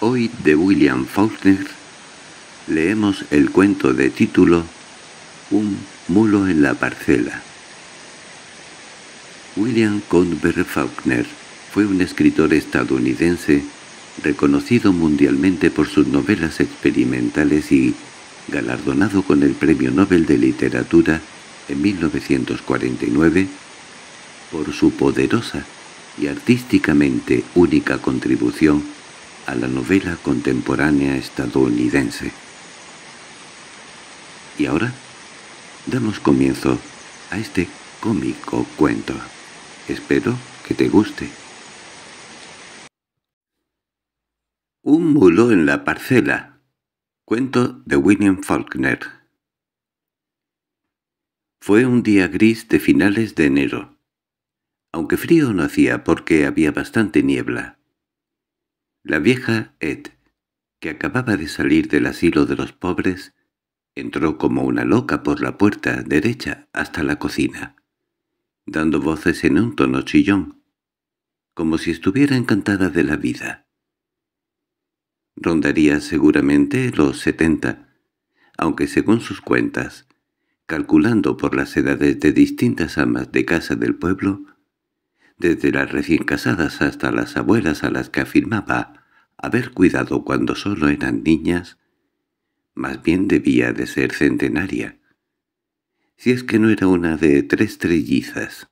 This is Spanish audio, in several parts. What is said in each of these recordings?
Hoy de William Faulkner leemos el cuento de título Un mulo en la parcela. William Conver Faulkner fue un escritor estadounidense reconocido mundialmente por sus novelas experimentales y galardonado con el Premio Nobel de Literatura en 1949 por su poderosa y artísticamente única contribución a la novela contemporánea estadounidense. Y ahora damos comienzo a este cómico cuento. Espero que te guste. Un mulo en la parcela. Cuento de William Faulkner. Fue un día gris de finales de enero. Aunque frío no hacía porque había bastante niebla, la vieja Ed, que acababa de salir del asilo de los pobres, entró como una loca por la puerta derecha hasta la cocina, dando voces en un tono chillón, como si estuviera encantada de la vida. Rondaría seguramente los setenta, aunque según sus cuentas, calculando por las edades de distintas amas de casa del pueblo, desde las recién casadas hasta las abuelas a las que afirmaba haber cuidado cuando solo eran niñas, más bien debía de ser centenaria, si es que no era una de tres trellizas.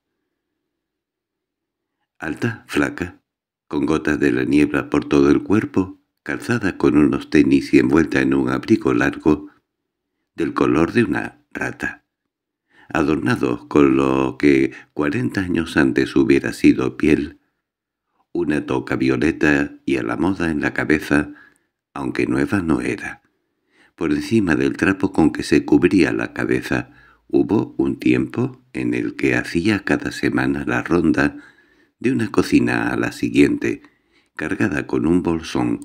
Alta, flaca, con gotas de la niebla por todo el cuerpo, calzada con unos tenis y envuelta en un abrigo largo, del color de una rata adornados con lo que cuarenta años antes hubiera sido piel, una toca violeta y a la moda en la cabeza, aunque nueva no era. Por encima del trapo con que se cubría la cabeza hubo un tiempo en el que hacía cada semana la ronda de una cocina a la siguiente, cargada con un bolsón,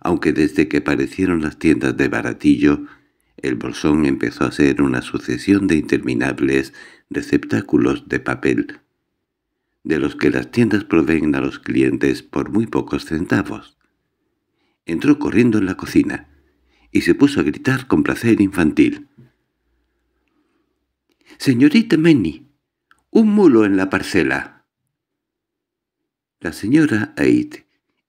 aunque desde que aparecieron las tiendas de baratillo el bolsón empezó a ser una sucesión de interminables receptáculos de papel, de los que las tiendas proveen a los clientes por muy pocos centavos. Entró corriendo en la cocina y se puso a gritar con placer infantil. «¡Señorita Manny, ¡Un mulo en la parcela!» La señora Aid,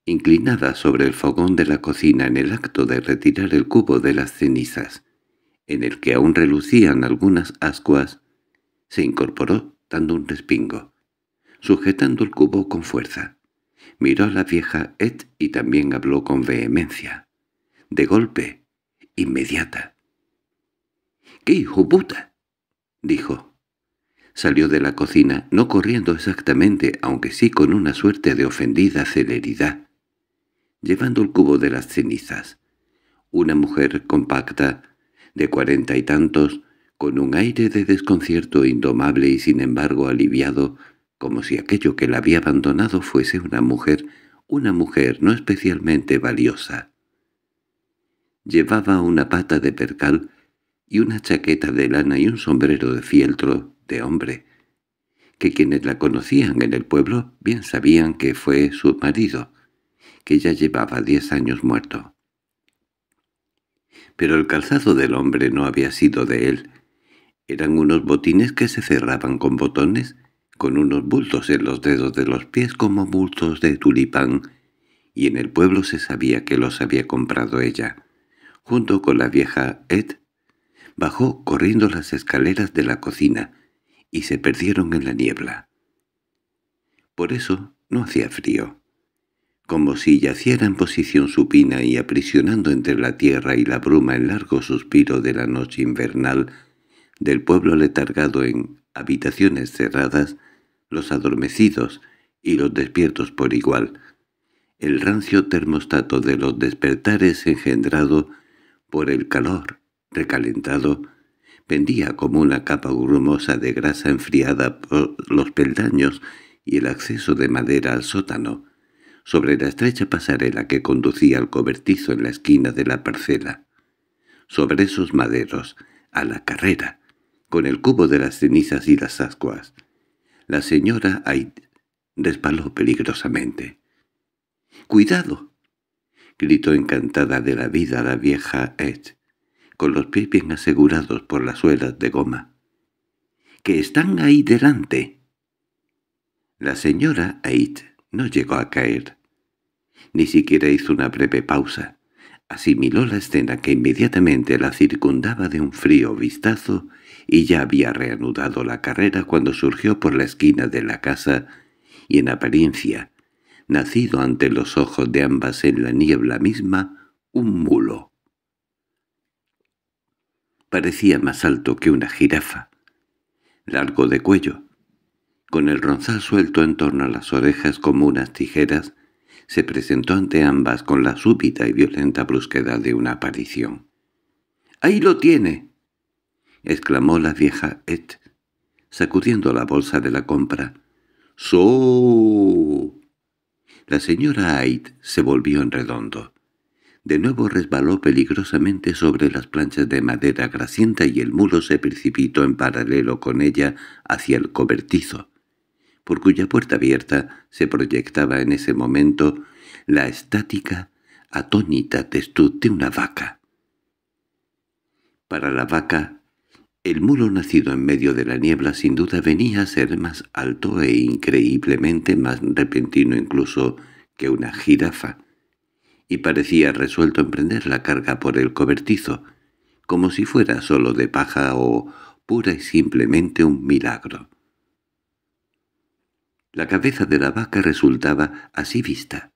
inclinada sobre el fogón de la cocina en el acto de retirar el cubo de las cenizas, en el que aún relucían algunas ascuas, se incorporó dando un respingo, sujetando el cubo con fuerza. Miró a la vieja Ed y también habló con vehemencia. De golpe, inmediata. —¡Qué hijo puta! —dijo. Salió de la cocina, no corriendo exactamente, aunque sí con una suerte de ofendida celeridad, llevando el cubo de las cenizas. Una mujer compacta, de cuarenta y tantos, con un aire de desconcierto indomable y sin embargo aliviado, como si aquello que la había abandonado fuese una mujer, una mujer no especialmente valiosa. Llevaba una pata de percal y una chaqueta de lana y un sombrero de fieltro de hombre, que quienes la conocían en el pueblo bien sabían que fue su marido, que ya llevaba diez años muerto pero el calzado del hombre no había sido de él. Eran unos botines que se cerraban con botones, con unos bultos en los dedos de los pies como bultos de tulipán, y en el pueblo se sabía que los había comprado ella. Junto con la vieja Ed, bajó corriendo las escaleras de la cocina, y se perdieron en la niebla. Por eso no hacía frío como si yaciera en posición supina y aprisionando entre la tierra y la bruma el largo suspiro de la noche invernal del pueblo letargado en habitaciones cerradas, los adormecidos y los despiertos por igual, el rancio termostato de los despertares engendrado por el calor recalentado, pendía como una capa grumosa de grasa enfriada por los peldaños y el acceso de madera al sótano, sobre la estrecha pasarela que conducía al cobertizo en la esquina de la parcela, sobre esos maderos, a la carrera, con el cubo de las cenizas y las ascuas. La señora Aid resbaló peligrosamente. —¡Cuidado! —gritó encantada de la vida la vieja Edge, con los pies bien asegurados por las suelas de goma. —¡Que están ahí delante! La señora Ait no llegó a caer, ni siquiera hizo una breve pausa. Asimiló la escena que inmediatamente la circundaba de un frío vistazo y ya había reanudado la carrera cuando surgió por la esquina de la casa y en apariencia, nacido ante los ojos de ambas en la niebla misma, un mulo. Parecía más alto que una jirafa, largo de cuello, con el ronzal suelto en torno a las orejas como unas tijeras, se presentó ante ambas con la súbita y violenta brusquedad de una aparición. —¡Ahí lo tiene! —exclamó la vieja Ed, sacudiendo la bolsa de la compra. —¡So! La señora Ait se volvió en redondo. De nuevo resbaló peligrosamente sobre las planchas de madera grasienta y el mulo se precipitó en paralelo con ella hacia el cobertizo por cuya puerta abierta se proyectaba en ese momento la estática, atónita testud de una vaca. Para la vaca, el mulo nacido en medio de la niebla sin duda venía a ser más alto e increíblemente más repentino incluso que una jirafa, y parecía resuelto a emprender la carga por el cobertizo, como si fuera solo de paja o pura y simplemente un milagro. La cabeza de la vaca resultaba así vista,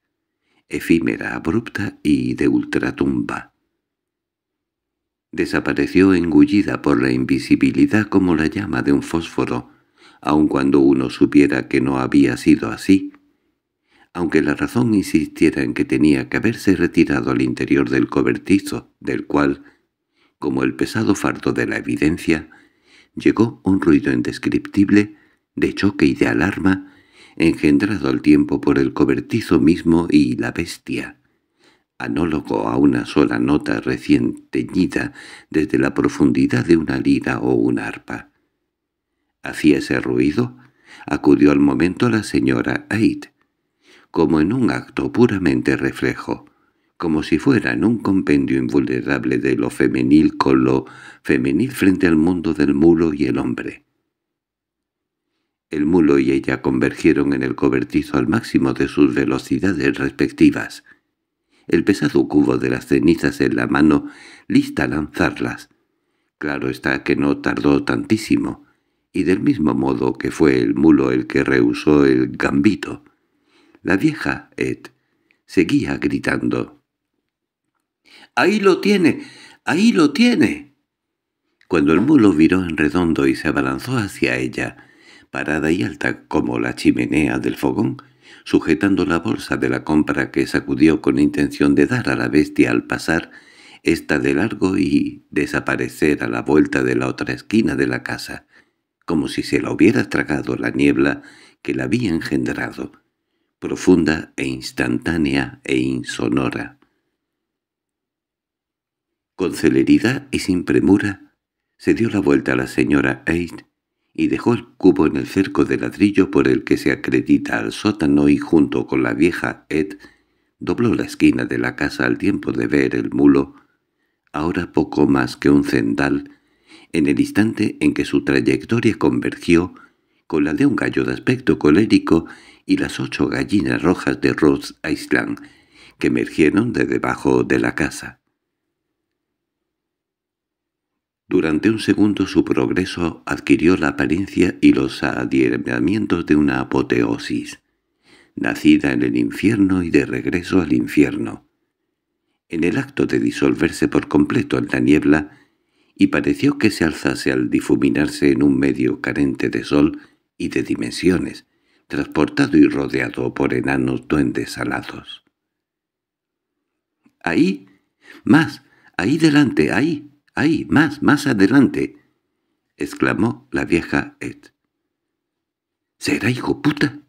efímera, abrupta y de ultratumba. Desapareció engullida por la invisibilidad como la llama de un fósforo, aun cuando uno supiera que no había sido así, aunque la razón insistiera en que tenía que haberse retirado al interior del cobertizo, del cual, como el pesado fardo de la evidencia, llegó un ruido indescriptible de choque y de alarma engendrado al tiempo por el cobertizo mismo y la bestia, anólogo a una sola nota recién teñida desde la profundidad de una lira o un arpa. Hacía ese ruido, acudió al momento la señora Aid, como en un acto puramente reflejo, como si fuera en un compendio invulnerable de lo femenil con lo femenil frente al mundo del mulo y el hombre. El mulo y ella convergieron en el cobertizo al máximo de sus velocidades respectivas. El pesado cubo de las cenizas en la mano, lista a lanzarlas. Claro está que no tardó tantísimo, y del mismo modo que fue el mulo el que rehusó el gambito. La vieja Ed seguía gritando. —¡Ahí lo tiene! ¡Ahí lo tiene! Cuando el mulo viró en redondo y se abalanzó hacia ella, parada y alta como la chimenea del fogón, sujetando la bolsa de la compra que sacudió con intención de dar a la bestia al pasar, esta de largo y desaparecer a la vuelta de la otra esquina de la casa, como si se la hubiera tragado la niebla que la había engendrado, profunda e instantánea e insonora. Con celeridad y sin premura, se dio la vuelta a la señora Aid y dejó el cubo en el cerco de ladrillo por el que se acredita al sótano y junto con la vieja Ed dobló la esquina de la casa al tiempo de ver el mulo, ahora poco más que un cendal, en el instante en que su trayectoria convergió con la de un gallo de aspecto colérico y las ocho gallinas rojas de Rose Island, que emergieron de debajo de la casa. Durante un segundo su progreso adquirió la apariencia y los adierramientos de una apoteosis, nacida en el infierno y de regreso al infierno. En el acto de disolverse por completo en la niebla, y pareció que se alzase al difuminarse en un medio carente de sol y de dimensiones, transportado y rodeado por enanos duendes alados. —¡Ahí! ¡Más! ¡Ahí delante! ¡Ahí! —¡Ahí, más, más adelante! —exclamó la vieja Ed. —¿Será hijo puta?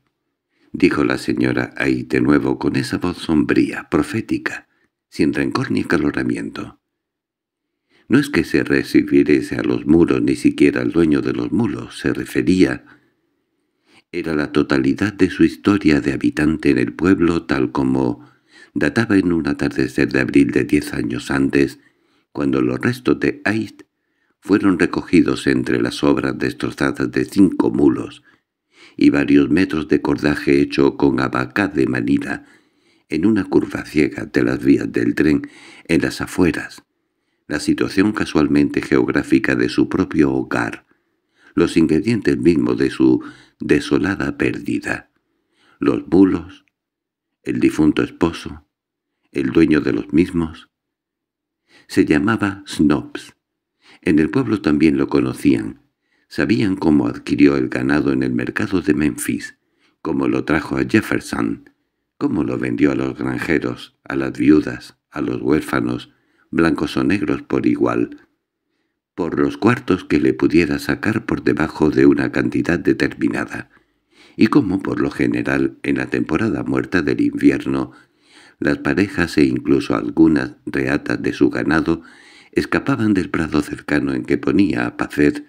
—dijo la señora ahí de nuevo con esa voz sombría, profética, sin rencor ni caloramiento. No es que se recibirese a los muros ni siquiera al dueño de los muros, se refería. Era la totalidad de su historia de habitante en el pueblo tal como databa en un atardecer de abril de diez años antes cuando los restos de Aist fueron recogidos entre las obras destrozadas de cinco mulos y varios metros de cordaje hecho con abacá de Manila en una curva ciega de las vías del tren en las afueras, la situación casualmente geográfica de su propio hogar, los ingredientes mismos de su desolada pérdida, los mulos, el difunto esposo, el dueño de los mismos, se llamaba Snobs. En el pueblo también lo conocían. Sabían cómo adquirió el ganado en el mercado de Memphis, cómo lo trajo a Jefferson, cómo lo vendió a los granjeros, a las viudas, a los huérfanos, blancos o negros por igual, por los cuartos que le pudiera sacar por debajo de una cantidad determinada, y cómo por lo general en la temporada muerta del invierno las parejas e incluso algunas reatas de su ganado escapaban del prado cercano en que ponía a pacer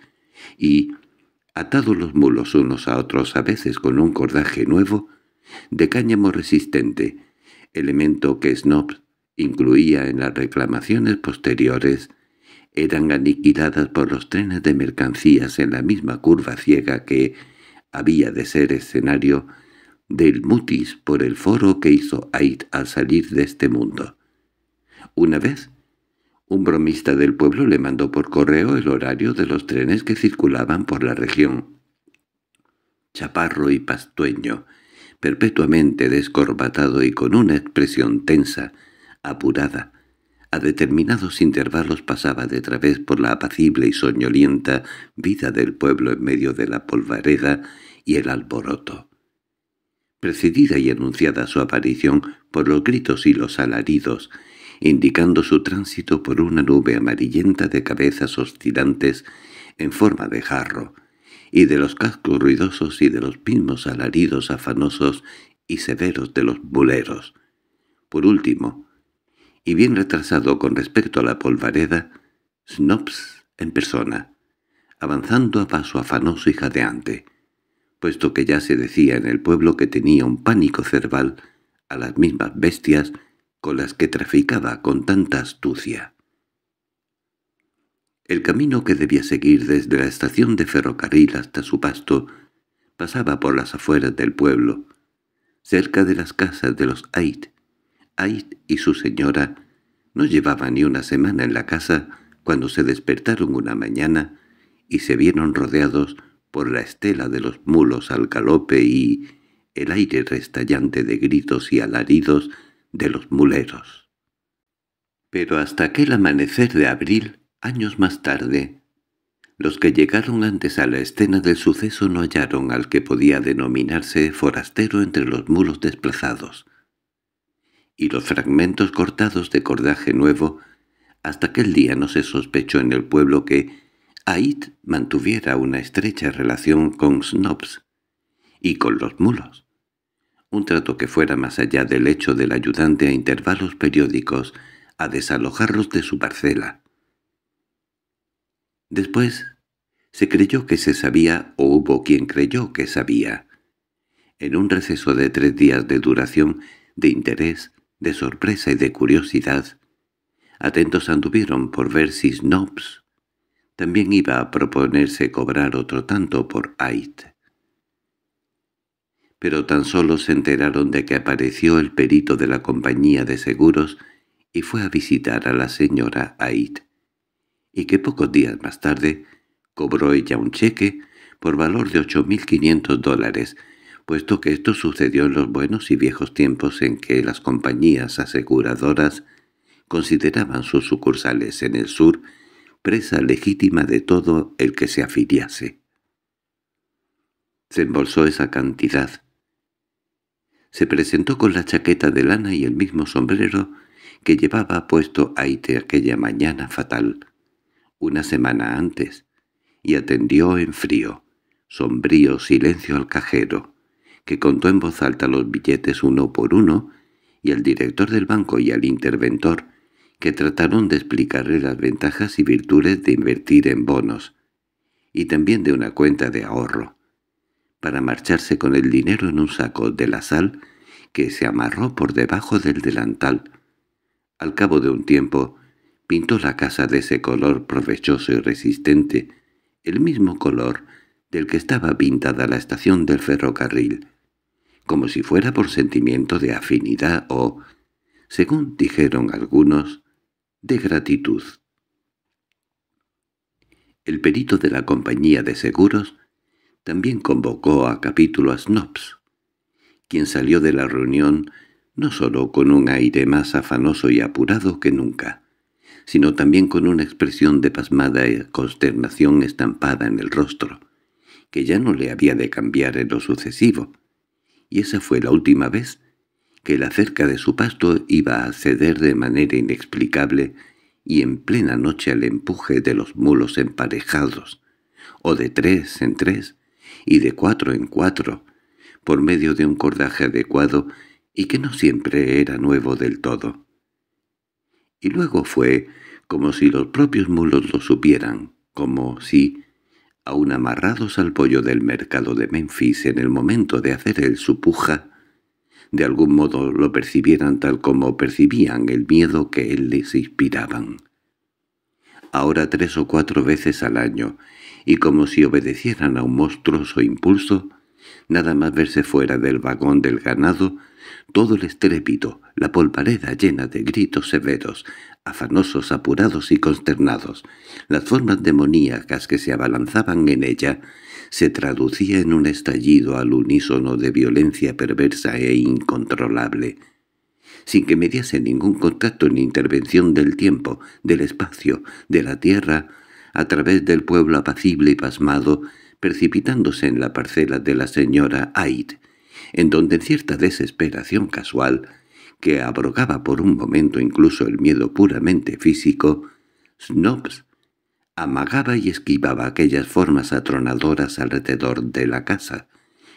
y, atados los mulos unos a otros a veces con un cordaje nuevo, de cáñamo resistente, elemento que Snob incluía en las reclamaciones posteriores, eran aniquiladas por los trenes de mercancías en la misma curva ciega que había de ser escenario del mutis por el foro que hizo Ait al salir de este mundo. Una vez, un bromista del pueblo le mandó por correo el horario de los trenes que circulaban por la región. Chaparro y pastueño, perpetuamente descorbatado y con una expresión tensa, apurada, a determinados intervalos pasaba de través por la apacible y soñolienta vida del pueblo en medio de la polvareda y el alboroto precedida y anunciada su aparición por los gritos y los alaridos, indicando su tránsito por una nube amarillenta de cabezas oscilantes en forma de jarro, y de los cascos ruidosos y de los mismos alaridos afanosos y severos de los buleros. Por último, y bien retrasado con respecto a la polvareda, Snops en persona, avanzando a paso afanoso y jadeante, puesto que ya se decía en el pueblo que tenía un pánico cerval a las mismas bestias con las que traficaba con tanta astucia. El camino que debía seguir desde la estación de ferrocarril hasta su pasto pasaba por las afueras del pueblo, cerca de las casas de los Ait. Ait y su señora no llevaban ni una semana en la casa cuando se despertaron una mañana y se vieron rodeados por la estela de los mulos al galope y el aire restallante de gritos y alaridos de los muleros. Pero hasta aquel amanecer de abril, años más tarde, los que llegaron antes a la escena del suceso no hallaron al que podía denominarse forastero entre los mulos desplazados, y los fragmentos cortados de cordaje nuevo, hasta aquel día no se sospechó en el pueblo que Ait mantuviera una estrecha relación con Snobs y con los mulos, un trato que fuera más allá del hecho del ayudante a intervalos periódicos a desalojarlos de su parcela. Después se creyó que se sabía o hubo quien creyó que sabía. En un receso de tres días de duración, de interés, de sorpresa y de curiosidad, atentos anduvieron por ver si Snobs también iba a proponerse cobrar otro tanto por Ait. Pero tan solo se enteraron de que apareció el perito de la compañía de seguros y fue a visitar a la señora Ait, y que pocos días más tarde cobró ella un cheque por valor de 8.500 dólares, puesto que esto sucedió en los buenos y viejos tiempos en que las compañías aseguradoras consideraban sus sucursales en el sur presa legítima de todo el que se afiliase. Se embolsó esa cantidad. Se presentó con la chaqueta de lana y el mismo sombrero que llevaba puesto Aite aquella mañana fatal, una semana antes, y atendió en frío, sombrío silencio al cajero, que contó en voz alta los billetes uno por uno, y al director del banco y al interventor, que trataron de explicarle las ventajas y virtudes de invertir en bonos, y también de una cuenta de ahorro, para marcharse con el dinero en un saco de la sal que se amarró por debajo del delantal. Al cabo de un tiempo, pintó la casa de ese color provechoso y resistente, el mismo color del que estaba pintada la estación del ferrocarril, como si fuera por sentimiento de afinidad o, según dijeron algunos, de gratitud. El perito de la compañía de seguros también convocó a capítulo a Snobs, quien salió de la reunión no solo con un aire más afanoso y apurado que nunca, sino también con una expresión de pasmada consternación estampada en el rostro, que ya no le había de cambiar en lo sucesivo, y esa fue la última vez que la cerca de su pasto iba a ceder de manera inexplicable y en plena noche al empuje de los mulos emparejados, o de tres en tres y de cuatro en cuatro, por medio de un cordaje adecuado y que no siempre era nuevo del todo. Y luego fue como si los propios mulos lo supieran, como si, aun amarrados al pollo del mercado de Memphis en el momento de hacer el supuja, de algún modo lo percibieran tal como percibían el miedo que él les inspiraban. Ahora tres o cuatro veces al año, y como si obedecieran a un monstruoso impulso, nada más verse fuera del vagón del ganado, todo el estrépito, la polvareda llena de gritos severos, afanosos, apurados y consternados, las formas demoníacas que se abalanzaban en ella, se traducía en un estallido al unísono de violencia perversa e incontrolable, sin que mediase ningún contacto ni intervención del tiempo, del espacio, de la tierra, a través del pueblo apacible y pasmado, precipitándose en la parcela de la señora Aid, en donde en cierta desesperación casual, que abrogaba por un momento incluso el miedo puramente físico, Snobs amagaba y esquivaba aquellas formas atronadoras alrededor de la casa,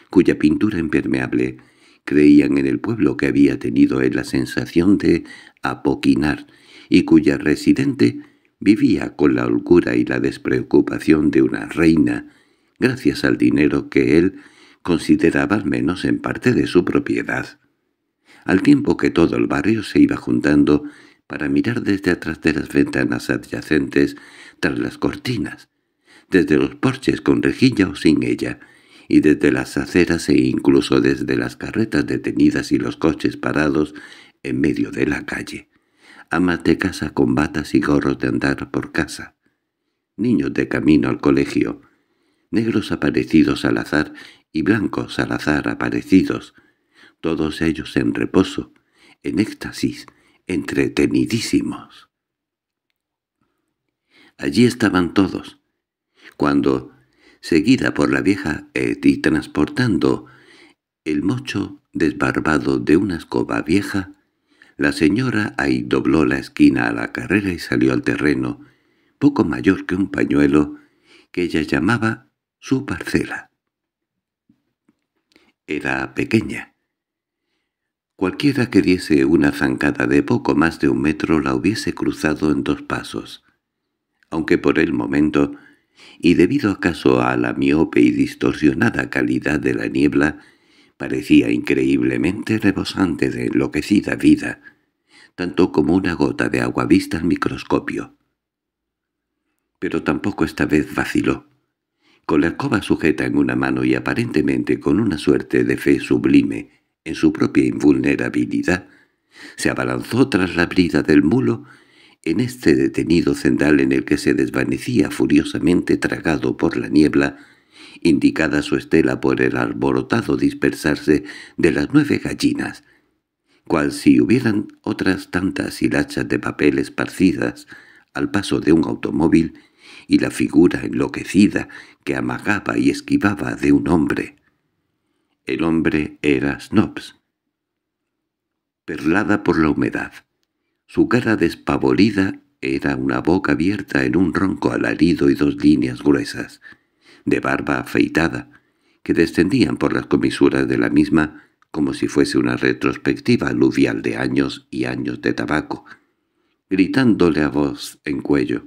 cuya pintura impermeable creían en el pueblo que había tenido él la sensación de apoquinar y cuya residente vivía con la holgura y la despreocupación de una reina, gracias al dinero que él consideraba al menos en parte de su propiedad. Al tiempo que todo el barrio se iba juntando para mirar desde atrás de las ventanas adyacentes tras las cortinas, desde los porches con rejilla o sin ella, y desde las aceras e incluso desde las carretas detenidas y los coches parados en medio de la calle. Amas de casa con batas y gorros de andar por casa. Niños de camino al colegio. Negros aparecidos al azar y blancos al azar aparecidos. Todos ellos en reposo, en éxtasis, entretenidísimos. Allí estaban todos, cuando, seguida por la vieja Ed y transportando el mocho desbarbado de una escoba vieja, la señora ahí dobló la esquina a la carrera y salió al terreno, poco mayor que un pañuelo, que ella llamaba su parcela. Era pequeña, Cualquiera que diese una zancada de poco más de un metro la hubiese cruzado en dos pasos. Aunque por el momento, y debido acaso a la miope y distorsionada calidad de la niebla, parecía increíblemente rebosante de enloquecida vida, tanto como una gota de agua vista al microscopio. Pero tampoco esta vez vaciló. Con la escoba sujeta en una mano y aparentemente con una suerte de fe sublime, en su propia invulnerabilidad, se abalanzó tras la brida del mulo en este detenido cendal en el que se desvanecía furiosamente tragado por la niebla, indicada su estela por el alborotado dispersarse de las nueve gallinas, cual si hubieran otras tantas hilachas de papel esparcidas al paso de un automóvil y la figura enloquecida que amagaba y esquivaba de un hombre. El hombre era Snobs. Perlada por la humedad, su cara despavorida era una boca abierta en un ronco alarido y dos líneas gruesas, de barba afeitada, que descendían por las comisuras de la misma como si fuese una retrospectiva aluvial de años y años de tabaco, gritándole a voz en cuello.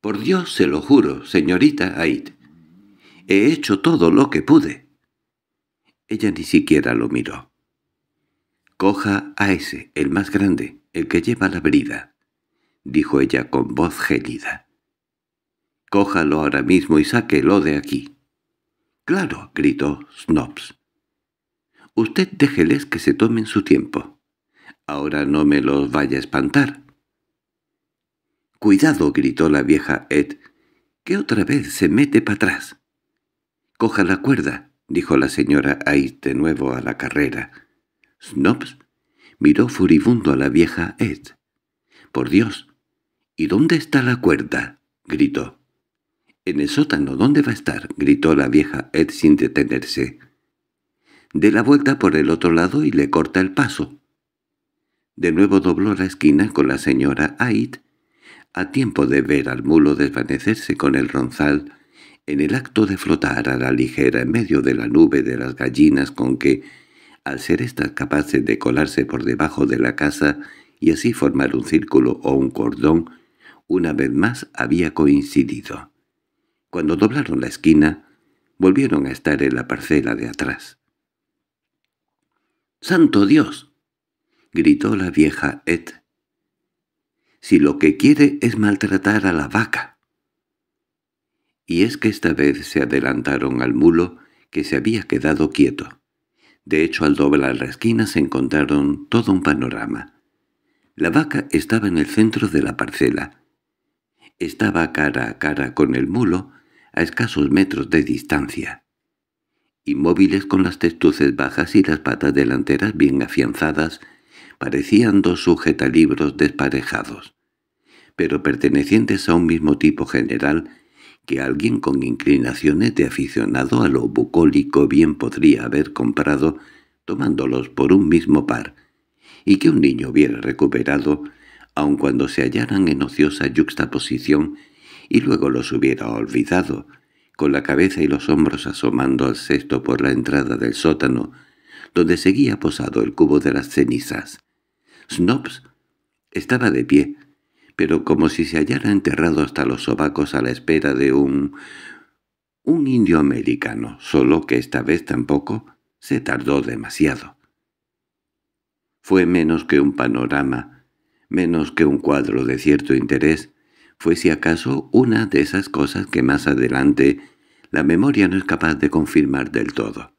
—¡Por Dios, se lo juro, señorita Ait», He hecho todo lo que pude. Ella ni siquiera lo miró. «Coja a ese, el más grande, el que lleva la brida», dijo ella con voz gélida. «Cójalo ahora mismo y sáquelo de aquí». «Claro», gritó Snobs. «Usted déjeles que se tomen su tiempo. Ahora no me los vaya a espantar». «Cuidado», gritó la vieja Ed, que otra vez se mete para atrás. —Coja la cuerda —dijo la señora Ait de nuevo a la carrera. Snobs miró furibundo a la vieja Ed. —¡Por Dios! ¿Y dónde está la cuerda? —gritó. —En el sótano, ¿dónde va a estar? —gritó la vieja Ed sin detenerse. —De la vuelta por el otro lado y le corta el paso. De nuevo dobló la esquina con la señora Ait, a tiempo de ver al mulo desvanecerse con el ronzal en el acto de flotar a la ligera en medio de la nube de las gallinas con que, al ser estas capaces de colarse por debajo de la casa y así formar un círculo o un cordón, una vez más había coincidido. Cuando doblaron la esquina, volvieron a estar en la parcela de atrás. —¡Santo Dios! —gritó la vieja Ed. —Si lo que quiere es maltratar a la vaca y es que esta vez se adelantaron al mulo que se había quedado quieto. De hecho, al doblar la esquina se encontraron todo un panorama. La vaca estaba en el centro de la parcela. Estaba cara a cara con el mulo, a escasos metros de distancia. Inmóviles con las testuces bajas y las patas delanteras bien afianzadas, parecían dos sujetalibros desparejados, pero pertenecientes a un mismo tipo general que alguien con inclinaciones de aficionado a lo bucólico bien podría haber comprado tomándolos por un mismo par, y que un niño hubiera recuperado, aun cuando se hallaran en ociosa yuxtaposición, y luego los hubiera olvidado, con la cabeza y los hombros asomando al cesto por la entrada del sótano, donde seguía posado el cubo de las cenizas. Snobs estaba de pie, pero como si se hallara enterrado hasta los sobacos a la espera de un... un indio americano, solo que esta vez tampoco se tardó demasiado. Fue menos que un panorama, menos que un cuadro de cierto interés, fue si acaso una de esas cosas que más adelante la memoria no es capaz de confirmar del todo.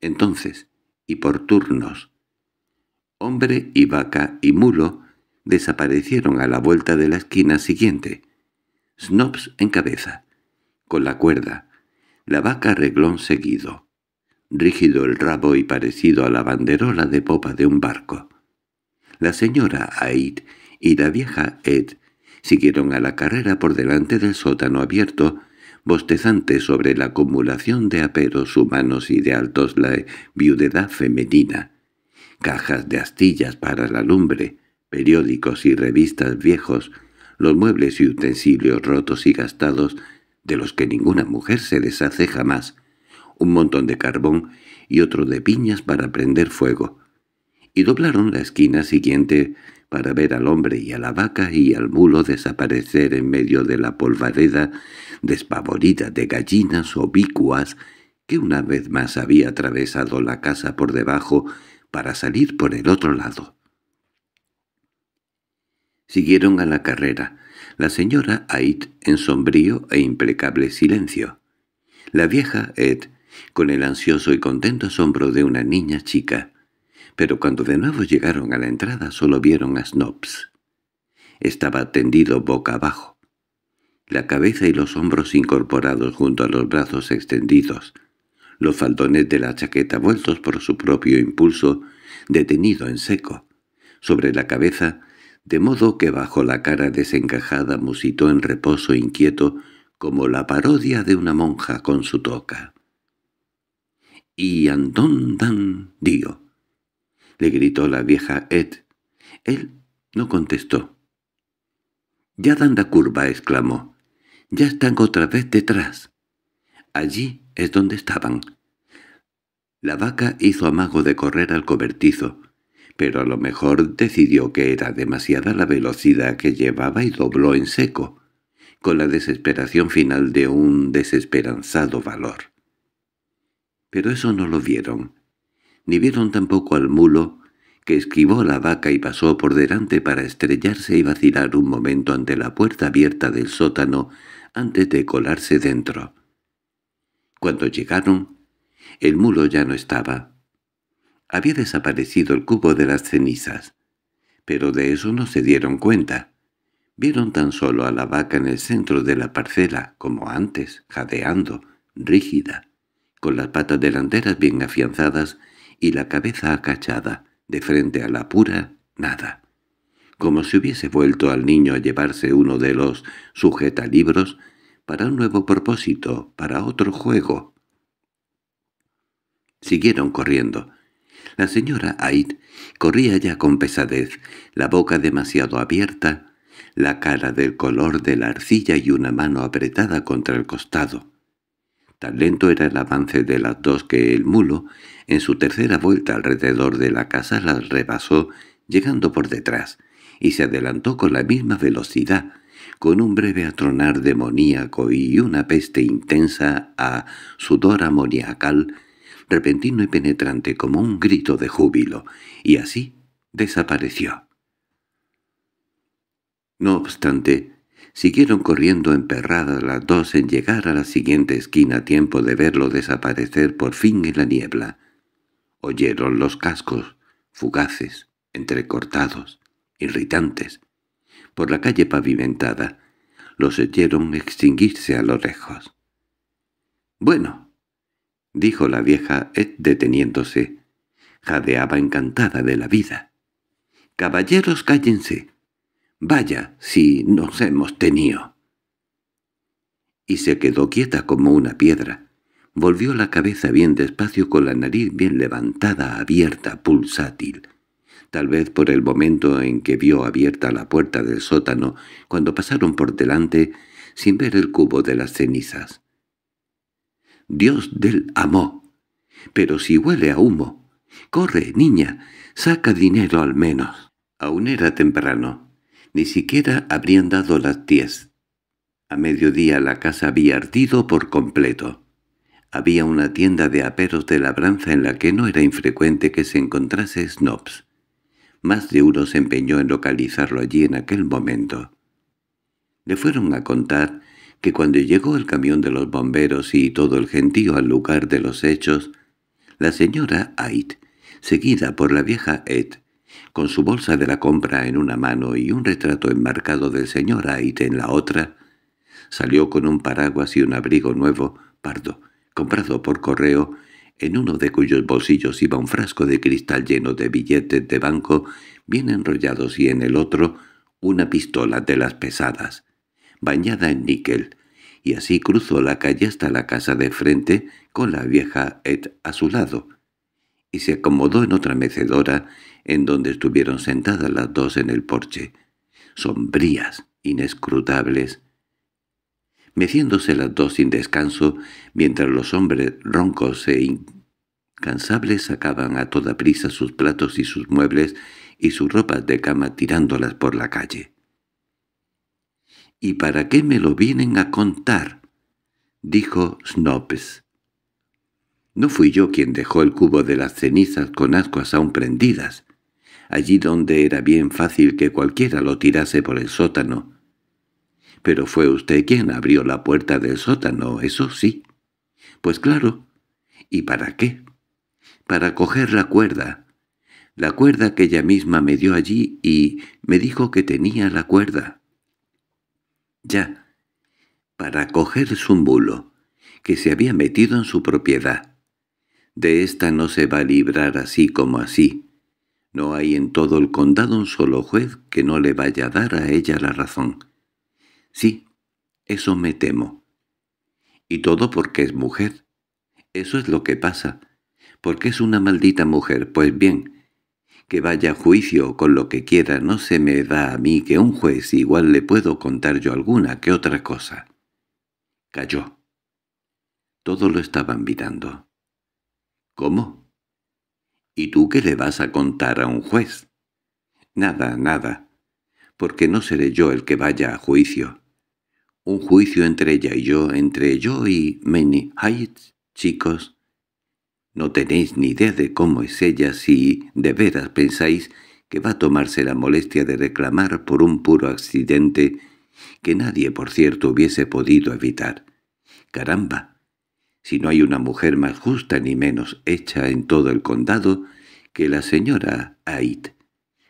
Entonces, y por turnos, hombre y vaca y mulo desaparecieron a la vuelta de la esquina siguiente. Snobs en cabeza, con la cuerda, la vaca reglón seguido, rígido el rabo y parecido a la banderola de popa de un barco. La señora Aid y la vieja Ed siguieron a la carrera por delante del sótano abierto, bostezante sobre la acumulación de aperos humanos y de altos la viudedad femenina, cajas de astillas para la lumbre, periódicos y revistas viejos, los muebles y utensilios rotos y gastados, de los que ninguna mujer se deshace jamás, un montón de carbón y otro de piñas para prender fuego, y doblaron la esquina siguiente para ver al hombre y a la vaca y al mulo desaparecer en medio de la polvareda despavorida de gallinas obicuas que una vez más había atravesado la casa por debajo para salir por el otro lado. Siguieron a la carrera, la señora Ait en sombrío e implacable silencio. La vieja Ed, con el ansioso y contento asombro de una niña chica. Pero cuando de nuevo llegaron a la entrada solo vieron a Snobs. Estaba tendido boca abajo, la cabeza y los hombros incorporados junto a los brazos extendidos, los faldones de la chaqueta vueltos por su propio impulso, detenido en seco. Sobre la cabeza de modo que bajo la cara desencajada musitó en reposo inquieto como la parodia de una monja con su toca. —¡Y andón dan dio! —le gritó la vieja Ed. Él no contestó. —Ya dan la curva —exclamó—. Ya están otra vez detrás. Allí es donde estaban. La vaca hizo amago de correr al cobertizo pero a lo mejor decidió que era demasiada la velocidad que llevaba y dobló en seco, con la desesperación final de un desesperanzado valor. Pero eso no lo vieron, ni vieron tampoco al mulo, que esquivó la vaca y pasó por delante para estrellarse y vacilar un momento ante la puerta abierta del sótano antes de colarse dentro. Cuando llegaron, el mulo ya no estaba, había desaparecido el cubo de las cenizas, pero de eso no se dieron cuenta. Vieron tan solo a la vaca en el centro de la parcela, como antes, jadeando, rígida, con las patas delanteras bien afianzadas y la cabeza acachada, de frente a la pura nada. Como si hubiese vuelto al niño a llevarse uno de los sujetalibros para un nuevo propósito, para otro juego. Siguieron corriendo. La señora Ait corría ya con pesadez, la boca demasiado abierta, la cara del color de la arcilla y una mano apretada contra el costado. Tan lento era el avance de las dos que el mulo, en su tercera vuelta alrededor de la casa, las rebasó, llegando por detrás, y se adelantó con la misma velocidad, con un breve atronar demoníaco y una peste intensa a sudor amoniacal repentino y penetrante como un grito de júbilo, y así desapareció. No obstante, siguieron corriendo emperradas las dos en llegar a la siguiente esquina a tiempo de verlo desaparecer por fin en la niebla. Oyeron los cascos, fugaces, entrecortados, irritantes, por la calle pavimentada. Los oyeron extinguirse a lo lejos. «Bueno», —dijo la vieja deteniéndose. Jadeaba encantada de la vida. —Caballeros, cállense. Vaya, si nos hemos tenido. Y se quedó quieta como una piedra. Volvió la cabeza bien despacio con la nariz bien levantada, abierta, pulsátil. Tal vez por el momento en que vio abierta la puerta del sótano, cuando pasaron por delante, sin ver el cubo de las cenizas. Dios del amo. Pero si huele a humo. Corre, niña, saca dinero al menos. Aún era temprano. Ni siquiera habrían dado las diez. A mediodía la casa había ardido por completo. Había una tienda de aperos de labranza en la que no era infrecuente que se encontrase Snobs. Más de uno se empeñó en localizarlo allí en aquel momento. Le fueron a contar que cuando llegó el camión de los bomberos y todo el gentío al lugar de los hechos, la señora Ait, seguida por la vieja Ed, con su bolsa de la compra en una mano y un retrato enmarcado del señor Ait en la otra, salió con un paraguas y un abrigo nuevo, pardo, comprado por correo, en uno de cuyos bolsillos iba un frasco de cristal lleno de billetes de banco bien enrollados y en el otro una pistola de las pesadas, bañada en níquel, y así cruzó la calle hasta la casa de frente con la vieja Ed a su lado, y se acomodó en otra mecedora en donde estuvieron sentadas las dos en el porche, sombrías, inescrutables, meciéndose las dos sin descanso, mientras los hombres roncos e incansables sacaban a toda prisa sus platos y sus muebles y sus ropas de cama tirándolas por la calle. ¿Y para qué me lo vienen a contar? dijo Snopes. No fui yo quien dejó el cubo de las cenizas con ascuas aún prendidas, allí donde era bien fácil que cualquiera lo tirase por el sótano. Pero fue usted quien abrió la puerta del sótano, eso sí. Pues claro. ¿Y para qué? Para coger la cuerda. La cuerda que ella misma me dio allí y me dijo que tenía la cuerda ya, para coger su mulo, que se había metido en su propiedad. De esta no se va a librar así como así. No hay en todo el condado un solo juez que no le vaya a dar a ella la razón. Sí, eso me temo. Y todo porque es mujer. Eso es lo que pasa. Porque es una maldita mujer. Pues bien, que vaya a juicio con lo que quiera no se me da a mí que un juez igual le puedo contar yo alguna que otra cosa. Cayó. Todo lo estaban mirando. —¿Cómo? —¿Y tú qué le vas a contar a un juez? —Nada, nada, porque no seré yo el que vaya a juicio. Un juicio entre ella y yo, entre yo y Many heights, chicos, no tenéis ni idea de cómo es ella si de veras pensáis que va a tomarse la molestia de reclamar por un puro accidente que nadie, por cierto, hubiese podido evitar. Caramba, si no hay una mujer más justa ni menos hecha en todo el condado que la señora Ait.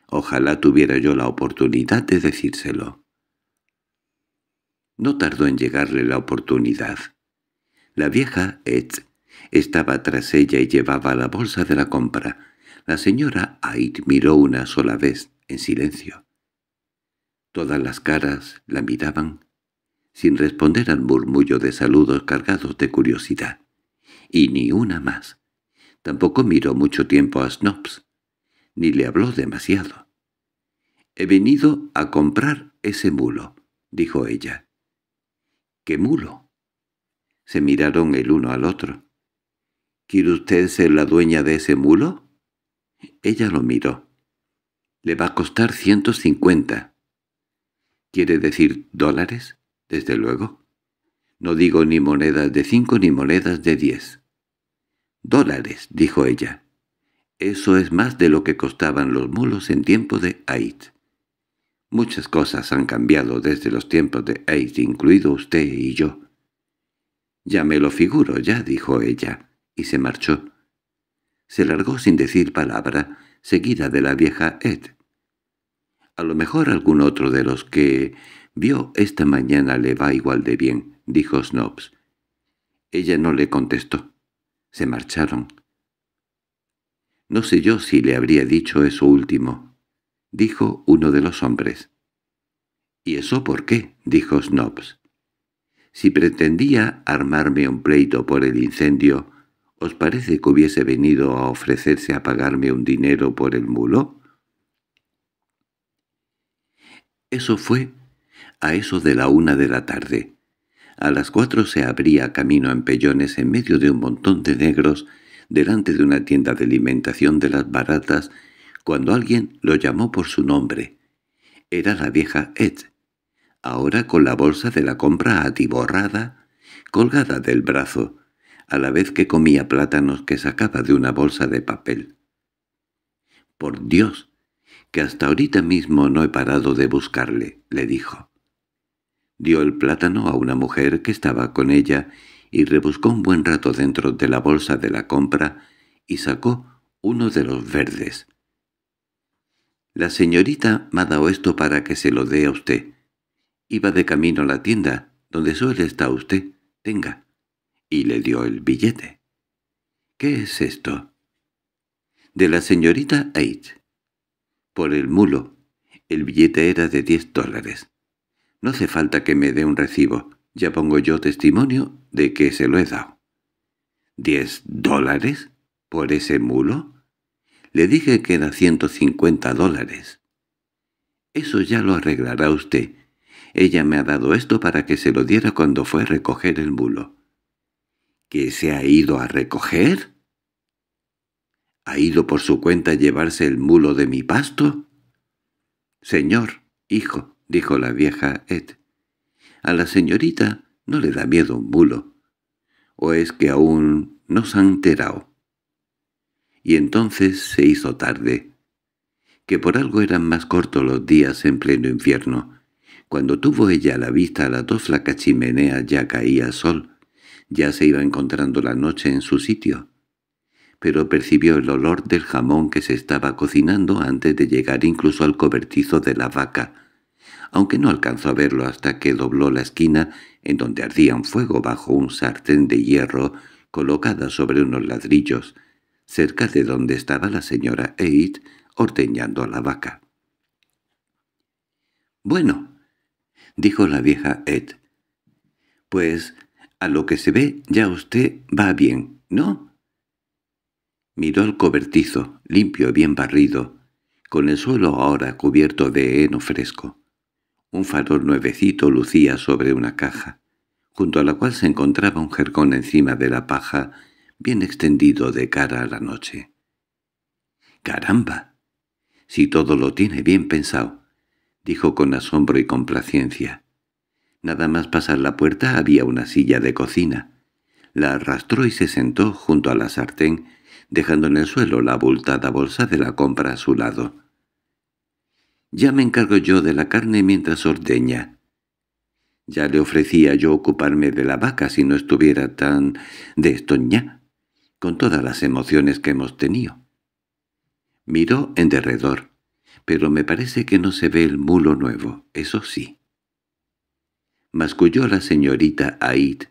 Ojalá tuviera yo la oportunidad de decírselo. No tardó en llegarle la oportunidad. La vieja Ed estaba tras ella y llevaba la bolsa de la compra. La señora Ait miró una sola vez, en silencio. Todas las caras la miraban, sin responder al murmullo de saludos cargados de curiosidad. Y ni una más. Tampoco miró mucho tiempo a Snobs, ni le habló demasiado. «He venido a comprar ese mulo», dijo ella. «¿Qué mulo?» Se miraron el uno al otro. ¿Quiere usted ser la dueña de ese mulo? Ella lo miró. Le va a costar 150. ¿Quiere decir dólares? Desde luego. No digo ni monedas de cinco ni monedas de diez. Dólares, dijo ella. Eso es más de lo que costaban los mulos en tiempo de Ait. Muchas cosas han cambiado desde los tiempos de Ait, incluido usted y yo. —Ya me lo figuro, ya —dijo ella— y se marchó. Se largó sin decir palabra, seguida de la vieja Ed. A lo mejor algún otro de los que vio esta mañana le va igual de bien, dijo Snobs. Ella no le contestó. Se marcharon. No sé yo si le habría dicho eso último, dijo uno de los hombres. —¿Y eso por qué? —dijo Snobs. —Si pretendía armarme un pleito por el incendio, ¿Os parece que hubiese venido a ofrecerse a pagarme un dinero por el mulo? Eso fue a eso de la una de la tarde. A las cuatro se abría camino en empellones en medio de un montón de negros delante de una tienda de alimentación de las baratas cuando alguien lo llamó por su nombre. Era la vieja Ed, ahora con la bolsa de la compra atiborrada, colgada del brazo, a la vez que comía plátanos que sacaba de una bolsa de papel. —Por Dios, que hasta ahorita mismo no he parado de buscarle —le dijo. Dio el plátano a una mujer que estaba con ella y rebuscó un buen rato dentro de la bolsa de la compra y sacó uno de los verdes. —La señorita me ha dado esto para que se lo dé a usted. Iba de camino a la tienda, donde suele estar usted. Tenga y le dio el billete. —¿Qué es esto? —De la señorita H. —Por el mulo. El billete era de diez dólares. —No hace falta que me dé un recibo. Ya pongo yo testimonio de que se lo he dado. —¿Diez dólares? ¿Por ese mulo? Le dije que era ciento cincuenta dólares. —Eso ya lo arreglará usted. Ella me ha dado esto para que se lo diera cuando fue a recoger el mulo. ¿Que se ha ido a recoger? ¿Ha ido por su cuenta a llevarse el mulo de mi pasto? Señor, hijo, dijo la vieja Ed, a la señorita no le da miedo un mulo. ¿O es que aún no se han enterado? Y entonces se hizo tarde, que por algo eran más cortos los días en pleno infierno. Cuando tuvo ella a la vista a las dos flacas chimeneas ya caía sol, ya se iba encontrando la noche en su sitio, pero percibió el olor del jamón que se estaba cocinando antes de llegar incluso al cobertizo de la vaca, aunque no alcanzó a verlo hasta que dobló la esquina en donde ardía un fuego bajo un sartén de hierro colocada sobre unos ladrillos, cerca de donde estaba la señora Ed ordeñando a la vaca. «Bueno», dijo la vieja Ed, «pues a lo que se ve ya usted va bien, ¿no? Miró el cobertizo, limpio y bien barrido, con el suelo ahora cubierto de heno fresco. Un farol nuevecito lucía sobre una caja, junto a la cual se encontraba un jergón encima de la paja, bien extendido de cara a la noche. —¡Caramba! Si todo lo tiene bien pensado —dijo con asombro y complacencia—. Nada más pasar la puerta había una silla de cocina. La arrastró y se sentó junto a la sartén, dejando en el suelo la abultada bolsa de la compra a su lado. «Ya me encargo yo de la carne mientras ordeña», ya le ofrecía yo ocuparme de la vaca si no estuviera tan de con todas las emociones que hemos tenido. Miró en derredor, pero me parece que no se ve el mulo nuevo, eso sí. Masculló la señorita Ait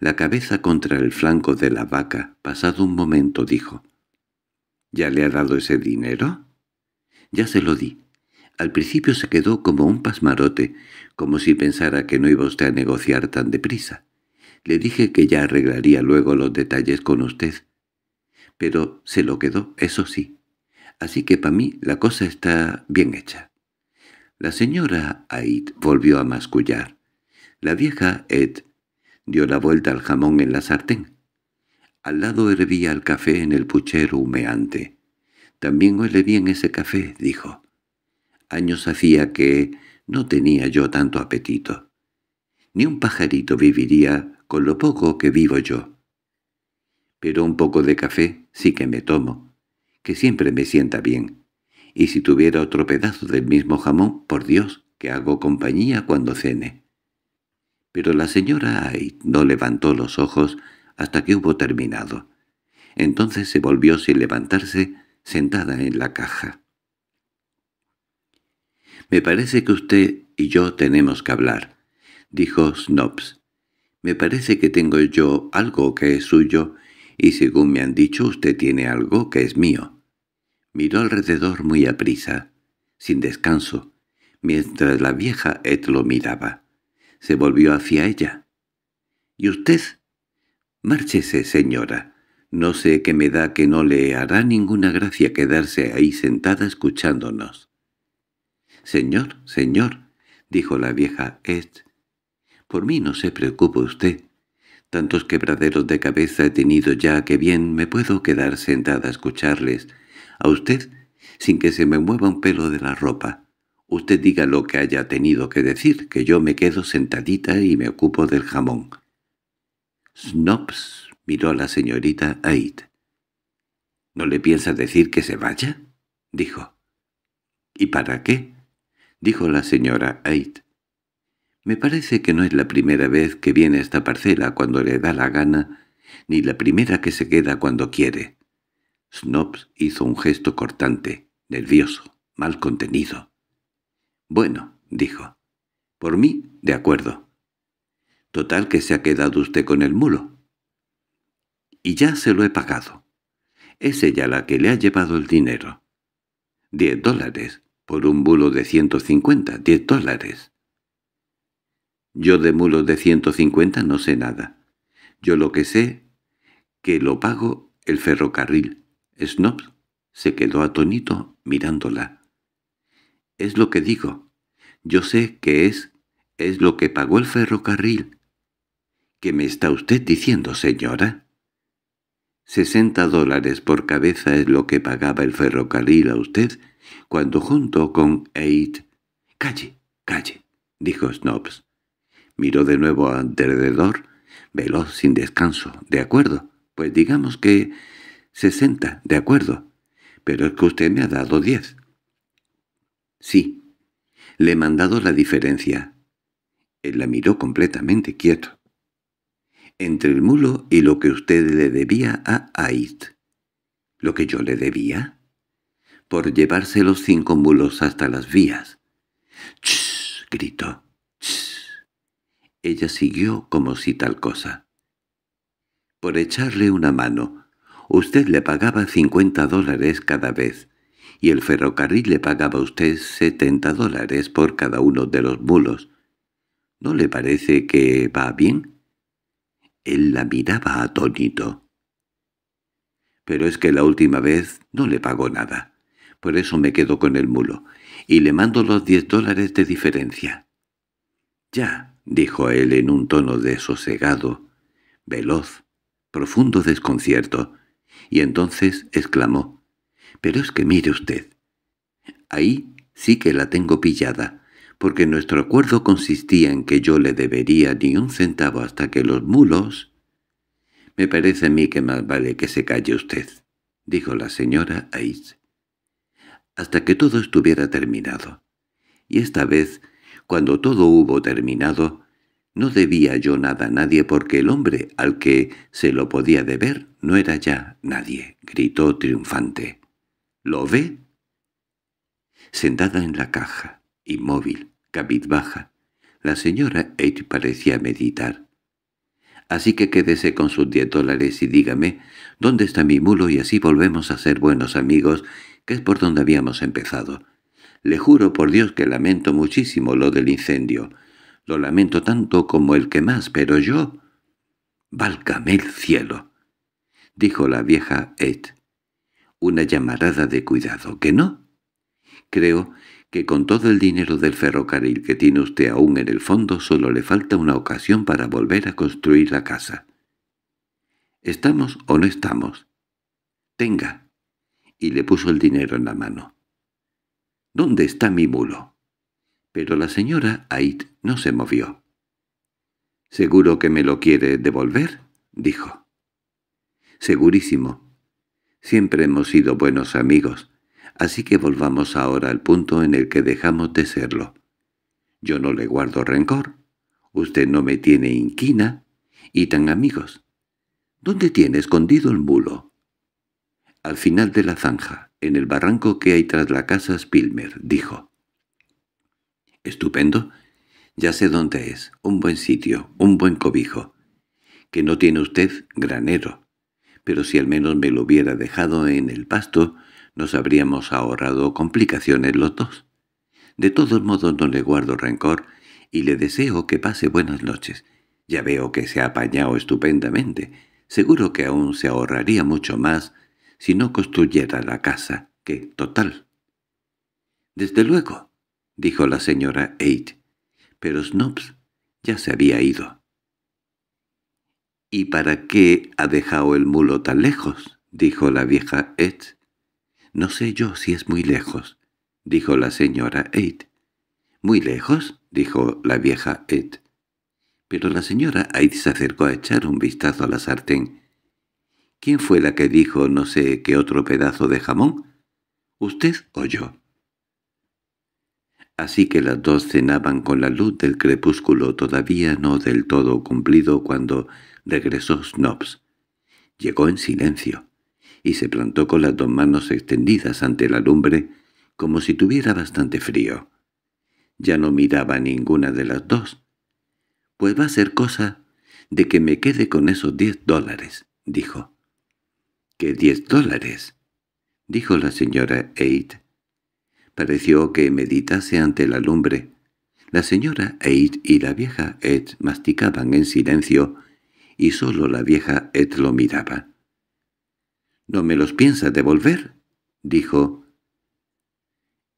la cabeza contra el flanco de la vaca. Pasado un momento dijo, —¿Ya le ha dado ese dinero? —Ya se lo di. Al principio se quedó como un pasmarote, como si pensara que no iba usted a negociar tan deprisa. Le dije que ya arreglaría luego los detalles con usted. Pero se lo quedó, eso sí. Así que para mí la cosa está bien hecha. La señora Ait volvió a mascullar. La vieja Ed dio la vuelta al jamón en la sartén. Al lado hervía el café en el puchero humeante. «También huele bien ese café», dijo. Años hacía que no tenía yo tanto apetito. Ni un pajarito viviría con lo poco que vivo yo. Pero un poco de café sí que me tomo, que siempre me sienta bien. Y si tuviera otro pedazo del mismo jamón, por Dios, que hago compañía cuando cene. Pero la señora Ait no levantó los ojos hasta que hubo terminado. Entonces se volvió sin levantarse, sentada en la caja. —Me parece que usted y yo tenemos que hablar —dijo Snobs. —Me parece que tengo yo algo que es suyo, y según me han dicho usted tiene algo que es mío. Miró alrededor muy aprisa, sin descanso, mientras la vieja Ed lo miraba. Se volvió hacia ella. —¿Y usted? —Márchese, señora. No sé qué me da que no le hará ninguna gracia quedarse ahí sentada escuchándonos. —Señor, señor —dijo la vieja Ed, —por mí no se preocupe usted. Tantos quebraderos de cabeza he tenido ya que bien me puedo quedar sentada a escucharles. A usted, sin que se me mueva un pelo de la ropa. Usted diga lo que haya tenido que decir, que yo me quedo sentadita y me ocupo del jamón. snobs miró a la señorita Aid. —¿No le piensa decir que se vaya? —dijo. —¿Y para qué? —dijo la señora Aid. —Me parece que no es la primera vez que viene a esta parcela cuando le da la gana, ni la primera que se queda cuando quiere. snobs hizo un gesto cortante, nervioso, mal contenido. Bueno, dijo. Por mí, de acuerdo. Total que se ha quedado usted con el mulo. Y ya se lo he pagado. Es ella la que le ha llevado el dinero. Diez dólares. Por un mulo de ciento cincuenta. Diez dólares. Yo de mulo de ciento cincuenta no sé nada. Yo lo que sé que lo pago el ferrocarril. Snob se quedó atónito mirándola. Es lo que digo, yo sé que es, es lo que pagó el ferrocarril. ¿Qué me está usted diciendo, señora? Sesenta dólares por cabeza es lo que pagaba el ferrocarril a usted cuando junto con Eight calle! —dijo Snobs. Miró de nuevo alrededor, veloz sin descanso. —De acuerdo, pues digamos que... —Sesenta, de acuerdo. Pero es que usted me ha dado diez. —Sí, le he mandado la diferencia. Él la miró completamente quieto. Entre el mulo y lo que usted le debía a Ait. ¿Lo que yo le debía? Por llevarse los cinco mulos hasta las vías. —¡Chs! —gritó. —¡Chs! Ella siguió como si tal cosa. Por echarle una mano, usted le pagaba cincuenta dólares cada vez y el ferrocarril le pagaba a usted setenta dólares por cada uno de los mulos. ¿No le parece que va bien? Él la miraba atónito. Pero es que la última vez no le pagó nada. Por eso me quedo con el mulo, y le mando los diez dólares de diferencia. —Ya —dijo él en un tono desosegado, veloz, profundo desconcierto, y entonces exclamó pero es que mire usted, ahí sí que la tengo pillada, porque nuestro acuerdo consistía en que yo le debería ni un centavo hasta que los mulos... —Me parece a mí que más vale que se calle usted —dijo la señora Ace—, hasta que todo estuviera terminado. Y esta vez, cuando todo hubo terminado, no debía yo nada a nadie porque el hombre al que se lo podía deber no era ya nadie, gritó triunfante. ¿Lo ve? Sentada en la caja, inmóvil, cabizbaja, la señora H. parecía meditar. Así que quédese con sus diez dólares y dígame dónde está mi mulo y así volvemos a ser buenos amigos, que es por donde habíamos empezado. Le juro por Dios que lamento muchísimo lo del incendio. Lo lamento tanto como el que más, pero yo... —¡Válgame el cielo! —dijo la vieja Ed una llamarada de cuidado, ¿que no? Creo que con todo el dinero del ferrocarril que tiene usted aún en el fondo solo le falta una ocasión para volver a construir la casa. ¿Estamos o no estamos? Tenga. Y le puso el dinero en la mano. ¿Dónde está mi mulo? Pero la señora Ait no se movió. —¿Seguro que me lo quiere devolver? —dijo. —Segurísimo Siempre hemos sido buenos amigos, así que volvamos ahora al punto en el que dejamos de serlo. Yo no le guardo rencor, usted no me tiene inquina, y tan amigos. ¿Dónde tiene escondido el mulo? Al final de la zanja, en el barranco que hay tras la casa Spilmer, dijo. —Estupendo. Ya sé dónde es. Un buen sitio, un buen cobijo. —Que no tiene usted granero pero si al menos me lo hubiera dejado en el pasto, nos habríamos ahorrado complicaciones los dos. De todos modos no le guardo rencor y le deseo que pase buenas noches. Ya veo que se ha apañado estupendamente. Seguro que aún se ahorraría mucho más si no construyera la casa, que, total. —Desde luego —dijo la señora Eight—, pero Snobs ya se había ido. —¿Y para qué ha dejado el mulo tan lejos? —dijo la vieja Ed. —No sé yo si es muy lejos —dijo la señora Ed. —¿Muy lejos? —dijo la vieja Ed. Pero la señora Ed se acercó a echar un vistazo a la sartén. —¿Quién fue la que dijo no sé qué otro pedazo de jamón? —¿Usted o yo? Así que las dos cenaban con la luz del crepúsculo todavía no del todo cumplido cuando regresó Snobs. Llegó en silencio y se plantó con las dos manos extendidas ante la lumbre como si tuviera bastante frío. Ya no miraba ninguna de las dos. «Pues va a ser cosa de que me quede con esos diez dólares», dijo. «¿Qué diez dólares?» dijo la señora Eight. Pareció que meditase ante la lumbre. La señora Eight y la vieja Ed masticaban en silencio y solo la vieja Ed lo miraba. —¿No me los piensa devolver? —dijo.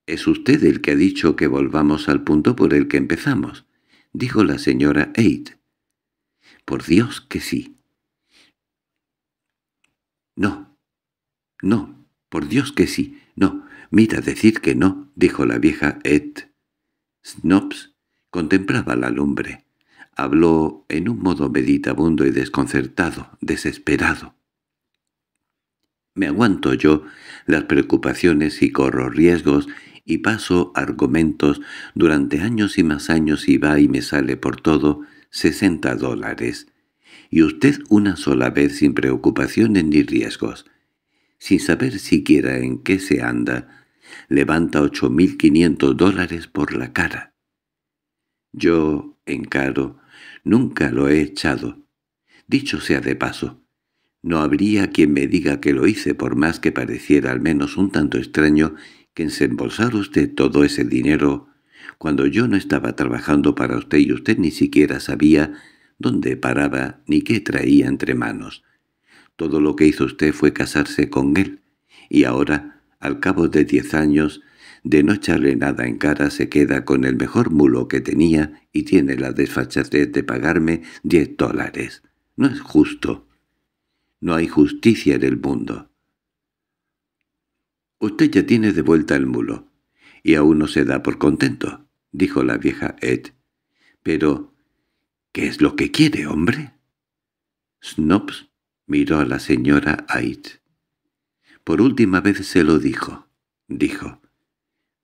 —Es usted el que ha dicho que volvamos al punto por el que empezamos —dijo la señora Ed. —Por Dios que sí. —No, no, por Dios que sí, no, mira decir que no —dijo la vieja Ed. Snobs contemplaba la lumbre. Habló en un modo meditabundo y desconcertado, desesperado. Me aguanto yo las preocupaciones y corro riesgos y paso argumentos durante años y más años y va y me sale por todo 60 dólares. Y usted una sola vez sin preocupaciones ni riesgos, sin saber siquiera en qué se anda, levanta 8.500 dólares por la cara. Yo encaro Nunca lo he echado. Dicho sea de paso, no habría quien me diga que lo hice por más que pareciera al menos un tanto extraño que ensembolsara usted todo ese dinero cuando yo no estaba trabajando para usted y usted ni siquiera sabía dónde paraba ni qué traía entre manos. Todo lo que hizo usted fue casarse con él, y ahora, al cabo de diez años, de no echarle nada en cara se queda con el mejor mulo que tenía y tiene la desfachatez de pagarme diez dólares. No es justo. No hay justicia en el mundo. «Usted ya tiene de vuelta el mulo, y aún no se da por contento», dijo la vieja Ed. «Pero, ¿qué es lo que quiere, hombre?» Snobs miró a la señora Ed. Por última vez se lo dijo. Dijo,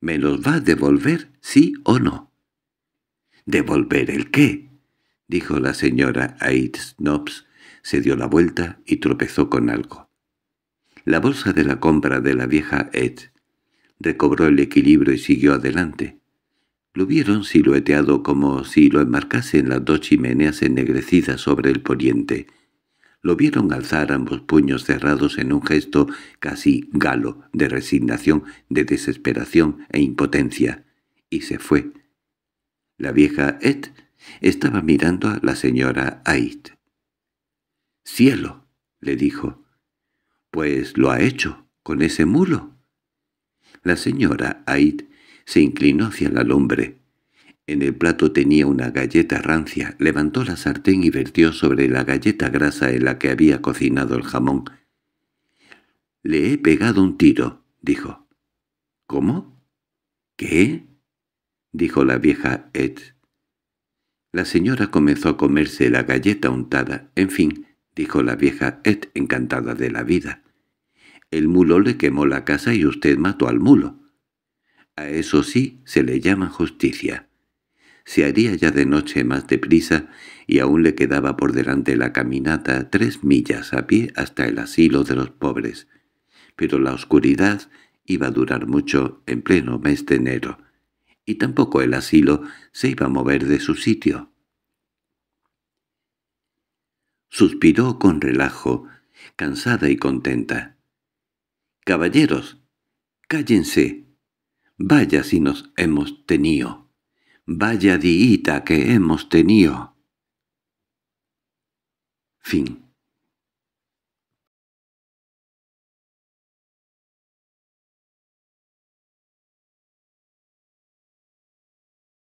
¿Me los va a devolver, sí o no? —¿Devolver el qué? —dijo la señora Snobs. Se dio la vuelta y tropezó con algo. La bolsa de la compra de la vieja Ed recobró el equilibrio y siguió adelante. Lo vieron silueteado como si lo enmarcasen las dos chimeneas ennegrecidas sobre el poniente — lo vieron alzar ambos puños cerrados en un gesto casi galo de resignación, de desesperación e impotencia, y se fue. La vieja Ed estaba mirando a la señora Ait. —¡Cielo! —le dijo. —Pues lo ha hecho, con ese mulo. La señora Ait se inclinó hacia la lumbre. En el plato tenía una galleta rancia, levantó la sartén y vertió sobre la galleta grasa en la que había cocinado el jamón. —Le he pegado un tiro —dijo. —¿Cómo? —¿Qué? —dijo la vieja Ed. La señora comenzó a comerse la galleta untada. —En fin —dijo la vieja Ed, encantada de la vida—, el mulo le quemó la casa y usted mató al mulo. A eso sí se le llama justicia. Se haría ya de noche más deprisa y aún le quedaba por delante la caminata tres millas a pie hasta el asilo de los pobres. Pero la oscuridad iba a durar mucho en pleno mes de enero, y tampoco el asilo se iba a mover de su sitio. Suspiró con relajo, cansada y contenta. «Caballeros, cállense. Vaya si nos hemos tenido». Vaya diita que hemos tenido. Fin